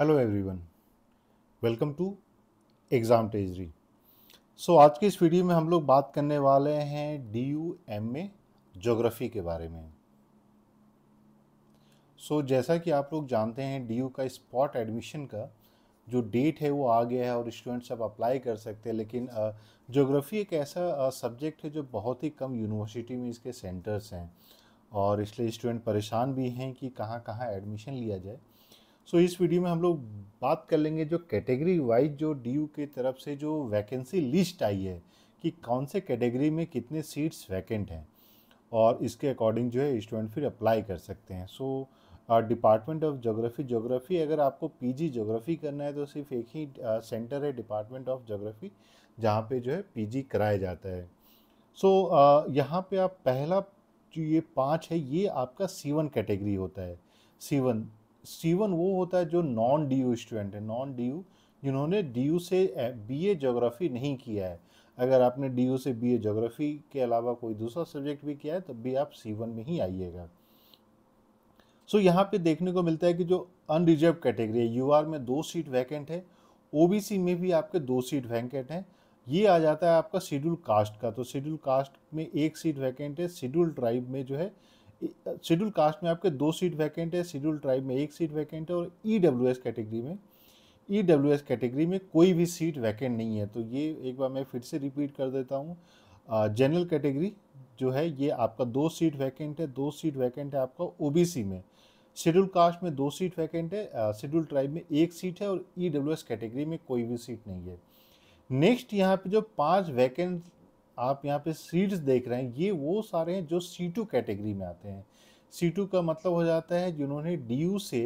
hello everyone welcome to exam टेजरी so आज की इस वीडियो में हम लोग बात करने वाले हैं D U M A geography के बारे में सो so, जैसा कि आप लोग जानते हैं डी यू का स्पॉट एडमिशन का जो डेट है वो आ गया है और स्टूडेंट्स अब अप्लाई कर सकते हैं लेकिन जोग्राफ़ी एक ऐसा सब्जेक्ट है जो बहुत ही कम यूनिवर्सिटी में इसके सेंटर्स हैं और इसलिए स्टूडेंट परेशान भी हैं कि कहाँ कहाँ एडमिशन लिया जाए सो so, इस वीडियो में हम लोग बात कर लेंगे जो कैटेगरी वाइज जो डी के तरफ से जो वैकेंसी लिस्ट आई है कि कौन से कैटेगरी में कितने सीट्स वैकेंट हैं और इसके अकॉर्डिंग जो है स्टूडेंट फिर अप्लाई कर सकते हैं so department of geography geography अगर आपको पी जी जोग्राफी करना है तो सिर्फ एक ही सेंटर है डिपार्टमेंट ऑफ जोग्राफी जहाँ पे जो है पी जी कराया जाता है सो so, uh, यहाँ पे आप पहला जो ये पाँच है ये आपका सी वन कैटेगरी होता है सी वन सी वन वो होता है जो नॉन डी यू स्टूडेंट है नॉन डी यू जिन्होंने डी यू से बी ए जोग्राफ़ी नहीं किया है अगर आपने डी यू से बी ए जोग्राफ़ी के अलावा कोई दूसरा सब्जेक्ट भी किया है तब भी आप सी वन में ही आइएगा सो so, यहाँ पे देखने को मिलता है कि जो अनरिजर्व कैटेगरी है यू आर में दो सीट वैकेंट है ओ बी सी में भी आपके दो सीट वैकेंट हैं ये आ जाता है आपका शेड्यूल कास्ट का तो शेड्यूल कास्ट में एक सीट वैकेंट है शेड्यूल ट्राइब में जो है शेड्यूल कास्ट में आपके दो सीट वैकेंट है शेड्यूल ट्राइब में एक सीट वैकेंट है और ई e कैटेगरी में ई e कैटेगरी में कोई भी सीट वैकेंट नहीं है तो ये एक बार मैं फिर से रिपीट कर देता हूँ जनरल कैटेगरी जो है ये आपका दो सीट वैकेंट है दो सीट वैकेंट है आपका ओबीसी में शेड्यूल कास्ट में दो सीट वैकेंट है शेड्यूल ट्राइब में एक सीट है और ई e कैटेगरी में कोई भी सीट नहीं है नेक्स्ट यहाँ पे जो पांच वैकेंट आप यहाँ पे सीड्स देख रहे हैं ये वो सारे हैं जो सी टू कैटेगरी में आते हैं सी टू का मतलब हो जाता है जिन्होंने डी यू से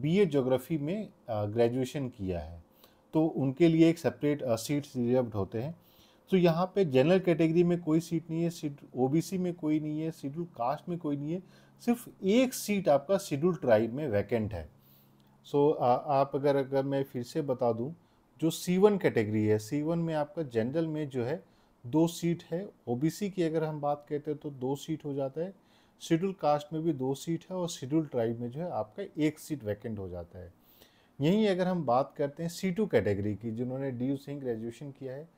बी ए जोग्राफ़ी में ग्रेजुएशन किया है तो उनके लिए एक सेपरेट सीट्स रिजर्व होते हैं तो यहाँ पे जनरल कैटेगरी में कोई सीट नहीं है सीट ओ में कोई नहीं है शेड्यूल कास्ट में कोई नहीं है सिर्फ एक सीट आपका शेड्यूल ट्राइब में वैकेंट है सो so, आप अगर अगर मैं फिर से बता दूँ जो सी वन कैटेगरी है सी वन में आपका जनरल में जो है दो सीट है ओबीसी की अगर हम बात करते हैं तो दो सीट हो जाता है शेड्यूल कास्ट में भी दो सीट है और शेड्यूल ट्राइब में जो है आपका एक सीट वैकेंट हो जाता है यहीं अगर हम बात करते हैं सी टू कैटेगरी की जिन्होंने डी यू ग्रेजुएशन किया है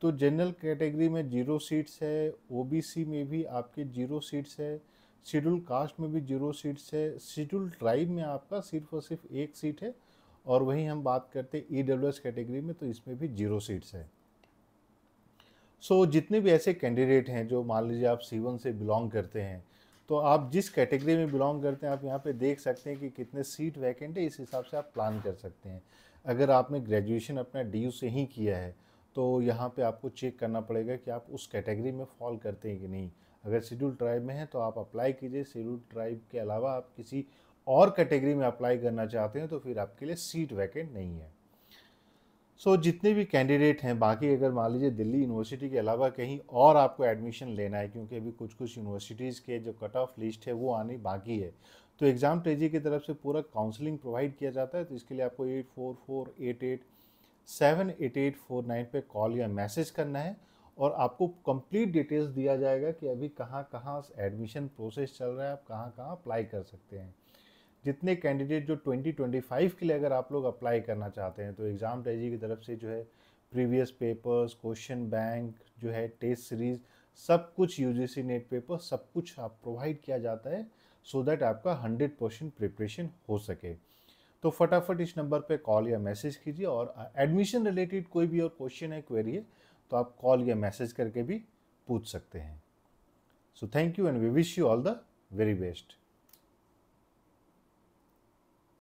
तो जनरल कैटेगरी में जीरो सीट्स है ओबीसी में भी आपके जीरो सीट्स है शेड्यूल कास्ट में भी जीरो सीट्स है शेड्यूल ट्राइब में आपका सिर्फ और सिर्फ एक सीट है और वहीं हम बात करते हैं ई कैटेगरी में तो इसमें भी जीरो सीट्स है सो so, जितने भी ऐसे कैंडिडेट हैं जो मान लीजिए आप सी वन से बिलोंग करते हैं तो आप जिस कैटेगरी में बिलोंग करते हैं आप यहाँ पे देख सकते हैं कि कितने सीट वैकेंट है इस हिसाब से आप प्लान कर सकते हैं अगर आपने ग्रेजुएशन अपना डी से ही किया है तो यहाँ पे आपको चेक करना पड़ेगा कि आप उस कैटेगरी में फॉल करते हैं कि नहीं अगर शेड्यूल ट्राइब में हैं तो आप अप्लाई कीजिए शेड्यूल ट्राइब के अलावा आप किसी और कैटेगरी में अप्लाई करना चाहते हैं तो फिर आपके लिए सीट वैकेंट नहीं है सो so, जितने भी कैंडिडेट हैं बाकी अगर मान लीजिए दिल्ली यूनिवर्सिटी के अलावा कहीं और आपको एडमिशन लेना है क्योंकि अभी कुछ कुछ यूनिवर्सिटीज़ के जो कट ऑफ लिस्ट है वो आनी बाकी है तो एग्ज़ाम तेजी की तरफ से पूरा काउंसलिंग प्रोवाइड किया जाता है तो इसके लिए आपको eight four four eight eight seven eight eight four nine पर कॉल या मैसेज करना है और आपको कंप्लीट डिटेल्स दिया जाएगा कि अभी कहाँ कहाँ एडमिशन प्रोसेस चल रहा है आप कहाँ कहाँ अप्लाई कर सकते हैं जितने कैंडिडेट जो 2025 के लिए अगर आप लोग अप्लाई करना चाहते हैं तो एग्ज़ाम डेजी की तरफ से जो है प्रीवियस पेपर्स क्वेश्चन बैंक जो है टेस्ट सीरीज़ सब कुछ यूजीसी नेट पेपर सब कुछ आप प्रोवाइड किया जाता है सो so दैट आपका हंड्रेड परसेंट प्रिपरेशन हो सके तो फटाफट इस नंबर पे कॉल या मैसेज कीजिए और एडमिशन रिलेटेड कोई भी और क्वेश्चन है क्वेरी है तो आप कॉल या मैसेज करके भी पूछ सकते हैं so thank you and we wish you all the very best